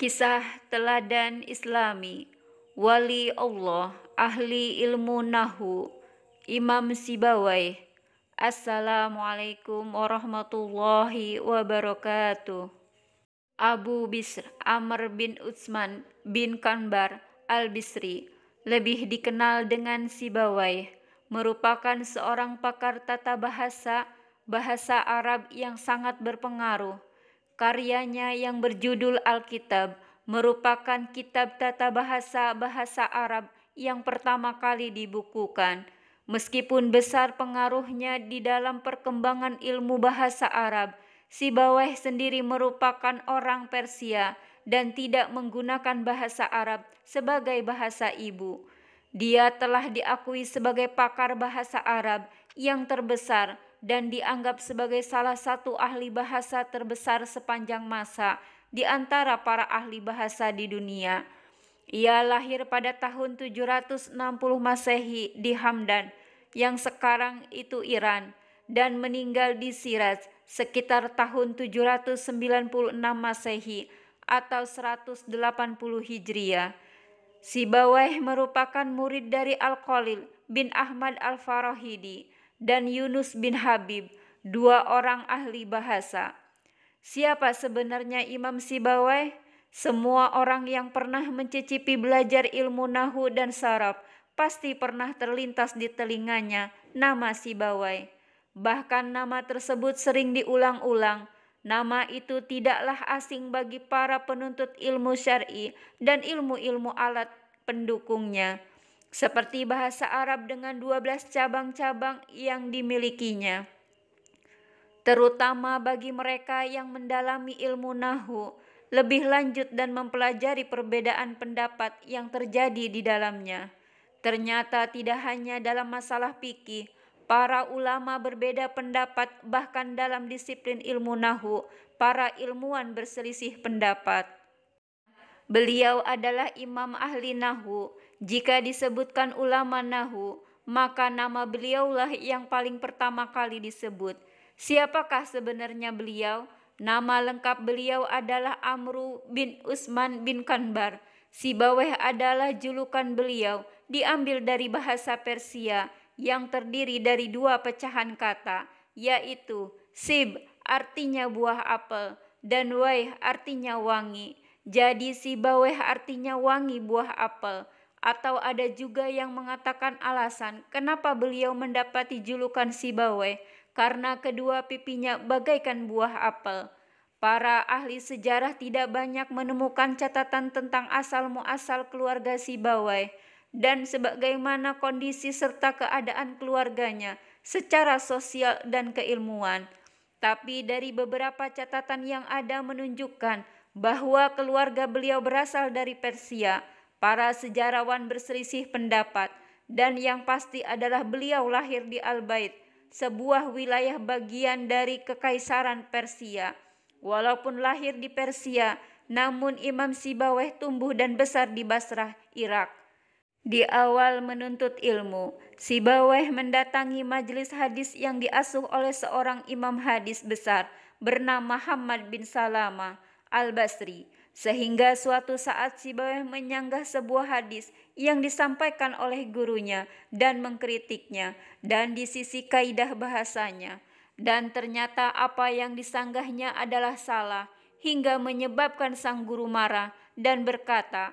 Kisah teladan Islami, wali Allah, ahli ilmu nahu, Imam Sibawai. Assalamualaikum warahmatullahi wabarakatuh. Abu Bisr Amr bin Utsman bin Kanbar al-Bisri, lebih dikenal dengan Sibawai, merupakan seorang pakar tata bahasa bahasa Arab yang sangat berpengaruh Karyanya yang berjudul Alkitab merupakan kitab tata bahasa bahasa Arab yang pertama kali dibukukan. Meskipun besar pengaruhnya di dalam perkembangan ilmu bahasa Arab, Sibaweh sendiri merupakan orang Persia dan tidak menggunakan bahasa Arab sebagai bahasa ibu. Dia telah diakui sebagai pakar bahasa Arab yang terbesar dan dianggap sebagai salah satu ahli bahasa terbesar sepanjang masa di antara para ahli bahasa di dunia. Ia lahir pada tahun 760 Masehi di Hamdan, yang sekarang itu Iran, dan meninggal di Sirat sekitar tahun 796 Masehi atau 180 Hijriah. Sibawaih merupakan murid dari Al-Qalil bin Ahmad Al-Farahidi dan Yunus bin Habib, dua orang ahli bahasa. Siapa sebenarnya Imam Sibawai? Semua orang yang pernah mencicipi belajar ilmu nahu dan Sarap pasti pernah terlintas di telinganya nama Sibawai. Bahkan nama tersebut sering diulang-ulang. Nama itu tidaklah asing bagi para penuntut ilmu syar'i dan ilmu-ilmu alat pendukungnya seperti bahasa Arab dengan 12 cabang-cabang yang dimilikinya. Terutama bagi mereka yang mendalami ilmu Nahu lebih lanjut dan mempelajari perbedaan pendapat yang terjadi di dalamnya. Ternyata tidak hanya dalam masalah fikih, para ulama berbeda pendapat bahkan dalam disiplin ilmu Nahu, para ilmuwan berselisih pendapat. Beliau adalah imam ahli nahu. Jika disebutkan ulama nahu, maka nama beliaulah yang paling pertama kali disebut. Siapakah sebenarnya beliau? Nama lengkap beliau adalah Amru bin Usman bin Kanbar. Sibaweh adalah julukan beliau, diambil dari bahasa Persia yang terdiri dari dua pecahan kata, yaitu sib artinya buah apel dan waih artinya wangi. Jadi si baweh artinya wangi buah apel. Atau ada juga yang mengatakan alasan kenapa beliau mendapati julukan si baweh karena kedua pipinya bagaikan buah apel. Para ahli sejarah tidak banyak menemukan catatan tentang asal muasal keluarga si baweh dan sebagaimana kondisi serta keadaan keluarganya secara sosial dan keilmuan. Tapi dari beberapa catatan yang ada menunjukkan bahwa keluarga beliau berasal dari Persia, para sejarawan berselisih pendapat, dan yang pasti adalah beliau lahir di Al-Bait, sebuah wilayah bagian dari Kekaisaran Persia. Walaupun lahir di Persia, namun Imam Sibaweh tumbuh dan besar di Basrah, Irak. Di awal menuntut ilmu, Sibaweh mendatangi majelis hadis yang diasuh oleh seorang imam hadis besar bernama Hamad bin Salama. Al-Basri. Sehingga suatu saat Sibawayh menyanggah sebuah hadis yang disampaikan oleh gurunya dan mengkritiknya dan di sisi kaidah bahasanya. Dan ternyata apa yang disanggahnya adalah salah hingga menyebabkan sang guru marah dan berkata,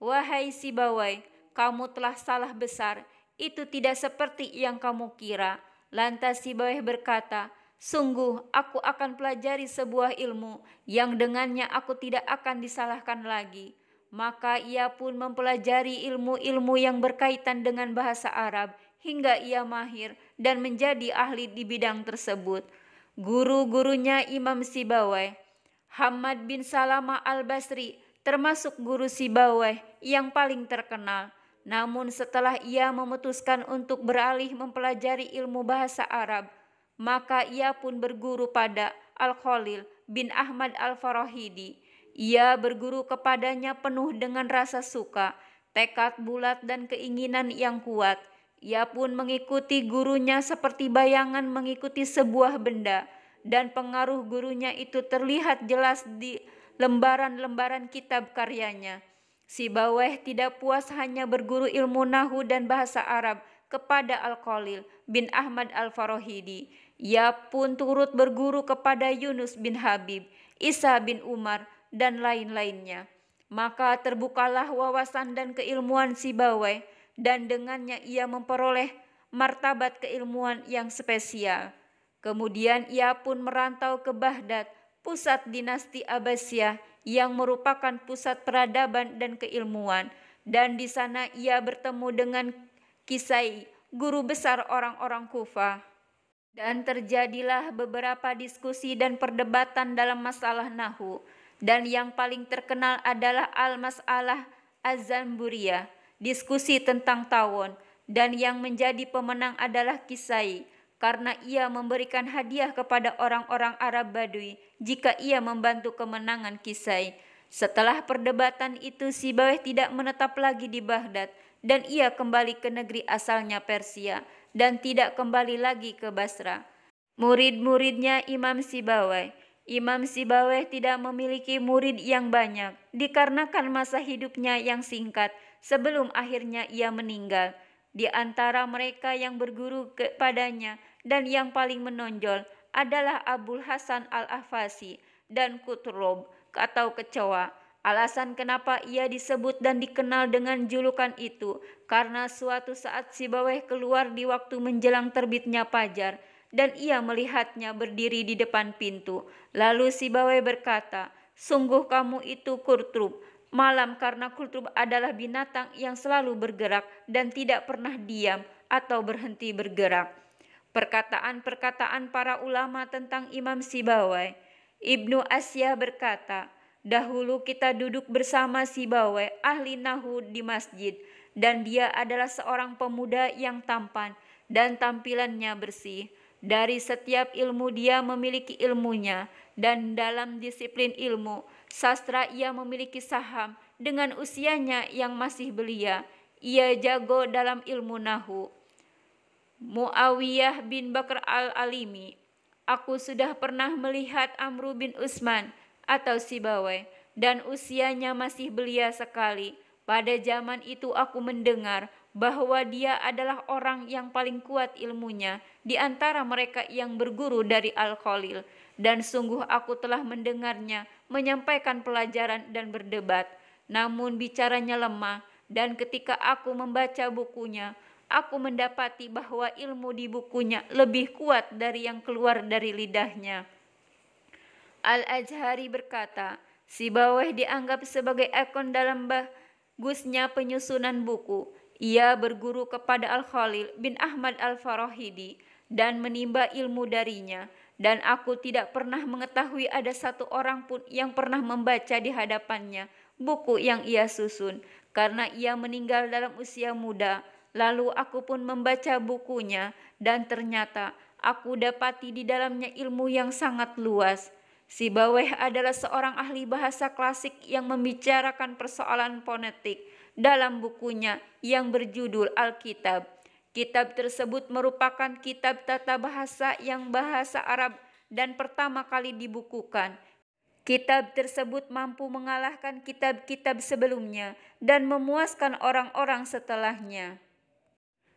Wahai Sibawai, kamu telah salah besar, itu tidak seperti yang kamu kira. Lantas Sibawai berkata, Sungguh, aku akan pelajari sebuah ilmu yang dengannya aku tidak akan disalahkan lagi. Maka ia pun mempelajari ilmu-ilmu yang berkaitan dengan bahasa Arab hingga ia mahir dan menjadi ahli di bidang tersebut. Guru-gurunya Imam Sibawai, Hamad bin Salama al-Basri termasuk guru Sibawai yang paling terkenal. Namun setelah ia memutuskan untuk beralih mempelajari ilmu bahasa Arab, maka ia pun berguru pada Al-Khalil bin Ahmad Al-Farahidi. Ia berguru kepadanya penuh dengan rasa suka, tekad bulat dan keinginan yang kuat. Ia pun mengikuti gurunya seperti bayangan mengikuti sebuah benda dan pengaruh gurunya itu terlihat jelas di lembaran-lembaran kitab karyanya. Si Baweh tidak puas hanya berguru ilmu Nahu dan bahasa Arab kepada al Khalil bin Ahmad Al-Farohidi. Ia pun turut berguru kepada Yunus bin Habib, Isa bin Umar, dan lain-lainnya. Maka terbukalah wawasan dan keilmuan si Bawai dan dengannya ia memperoleh martabat keilmuan yang spesial. Kemudian ia pun merantau ke Baghdad, pusat dinasti Abbasiyah yang merupakan pusat peradaban dan keilmuan dan di sana ia bertemu dengan Kisai, guru besar orang-orang Kufa. Dan terjadilah beberapa diskusi dan perdebatan dalam masalah Nahu. Dan yang paling terkenal adalah al-masalah Az-Zamburiyah, diskusi tentang tawon. Dan yang menjadi pemenang adalah Kisai, karena ia memberikan hadiah kepada orang-orang Arab Badui jika ia membantu kemenangan Kisai. Setelah perdebatan itu, Sibawih tidak menetap lagi di Baghdad dan ia kembali ke negeri asalnya Persia dan tidak kembali lagi ke Basra. Murid-muridnya Imam Sibawai. Imam Sibawai tidak memiliki murid yang banyak dikarenakan masa hidupnya yang singkat sebelum akhirnya ia meninggal. Di antara mereka yang berguru kepadanya dan yang paling menonjol adalah Abul Hasan al-Afasi dan Kutrob atau kecoa. Alasan kenapa ia disebut dan dikenal dengan julukan itu karena suatu saat si Baweh keluar di waktu menjelang terbitnya pajar dan ia melihatnya berdiri di depan pintu. Lalu si Baweh berkata, "Sungguh kamu itu Kurtrub." Malam karena Kurtrub adalah binatang yang selalu bergerak dan tidak pernah diam atau berhenti bergerak. Perkataan-perkataan para ulama tentang Imam Sibawai. Ibnu Asyah berkata, Dahulu kita duduk bersama si Bawe, ahli Nahu di masjid, dan dia adalah seorang pemuda yang tampan dan tampilannya bersih. Dari setiap ilmu dia memiliki ilmunya, dan dalam disiplin ilmu, sastra ia memiliki saham dengan usianya yang masih belia. Ia jago dalam ilmu Nahu. Muawiyah bin Bakr al-Alimi, aku sudah pernah melihat Amru bin Usman, atau Sibawai dan usianya masih belia sekali. Pada zaman itu aku mendengar bahwa dia adalah orang yang paling kuat ilmunya di antara mereka yang berguru dari Al-Khalil. Dan sungguh aku telah mendengarnya menyampaikan pelajaran dan berdebat. Namun bicaranya lemah dan ketika aku membaca bukunya, aku mendapati bahwa ilmu di bukunya lebih kuat dari yang keluar dari lidahnya. Al-Ajhari berkata, Si bawah dianggap sebagai ekon dalam bagusnya penyusunan buku. Ia berguru kepada Al-Khalil bin Ahmad Al-Farahidi dan menimba ilmu darinya. Dan aku tidak pernah mengetahui ada satu orang pun yang pernah membaca di hadapannya buku yang ia susun. Karena ia meninggal dalam usia muda, lalu aku pun membaca bukunya dan ternyata aku dapati di dalamnya ilmu yang sangat luas Si Baweh adalah seorang ahli bahasa klasik yang membicarakan persoalan fonetik dalam bukunya yang berjudul Alkitab. Kitab tersebut merupakan kitab tata bahasa yang bahasa Arab dan pertama kali dibukukan. Kitab tersebut mampu mengalahkan kitab-kitab sebelumnya dan memuaskan orang-orang setelahnya.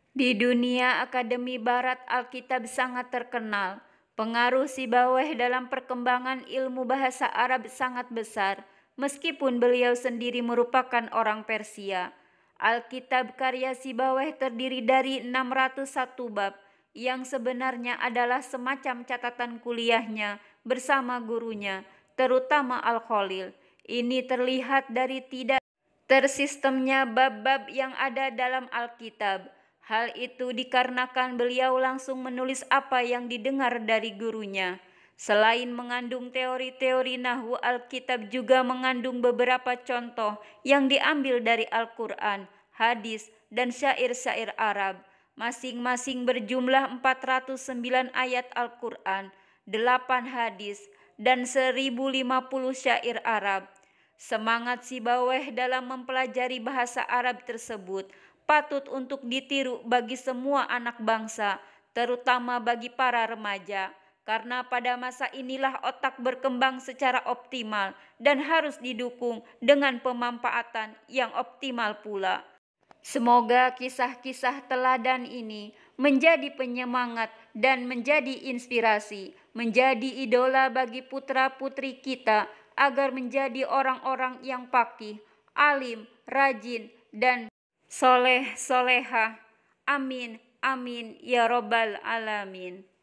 Di dunia akademi barat Alkitab sangat terkenal. Pengaruh Sibaweh dalam perkembangan ilmu bahasa Arab sangat besar, meskipun beliau sendiri merupakan orang Persia. Alkitab karya Sibaweh terdiri dari 601 bab yang sebenarnya adalah semacam catatan kuliahnya bersama gurunya, terutama Al-Khalil. Ini terlihat dari tidak tersistemnya bab-bab yang ada dalam Alkitab. Hal itu dikarenakan beliau langsung menulis apa yang didengar dari gurunya. Selain mengandung teori-teori Nahu, Alkitab juga mengandung beberapa contoh yang diambil dari Al-Quran, hadis, dan syair-syair Arab. Masing-masing berjumlah 409 ayat Al-Quran, 8 hadis, dan 1050 syair Arab. Semangat Sibaweh dalam mempelajari bahasa Arab tersebut patut untuk ditiru bagi semua anak bangsa, terutama bagi para remaja, karena pada masa inilah otak berkembang secara optimal dan harus didukung dengan pemanfaatan yang optimal pula. Semoga kisah-kisah teladan ini menjadi penyemangat dan menjadi inspirasi, menjadi idola bagi putra-putri kita agar menjadi orang-orang yang pakih, alim, rajin, dan soleh soleha. Amin, amin, ya robbal alamin.